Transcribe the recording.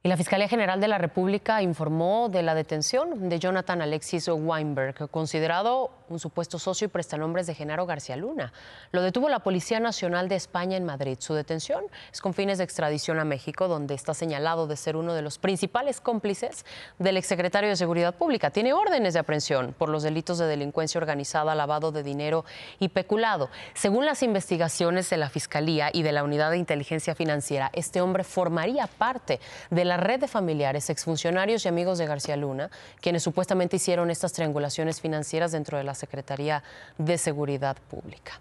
Y la Fiscalía General de la República informó de la detención de Jonathan Alexis Weinberg, considerado un supuesto socio y prestanombres de Genaro García Luna. Lo detuvo la Policía Nacional de España en Madrid. Su detención es con fines de extradición a México, donde está señalado de ser uno de los principales cómplices del exsecretario de Seguridad Pública. Tiene órdenes de aprehensión por los delitos de delincuencia organizada, lavado de dinero y peculado. Según las investigaciones de la Fiscalía y de la Unidad de Inteligencia Financiera, este hombre formaría parte de la red de familiares, exfuncionarios y amigos de García Luna, quienes supuestamente hicieron estas triangulaciones financieras dentro de la Secretaría de Seguridad Pública.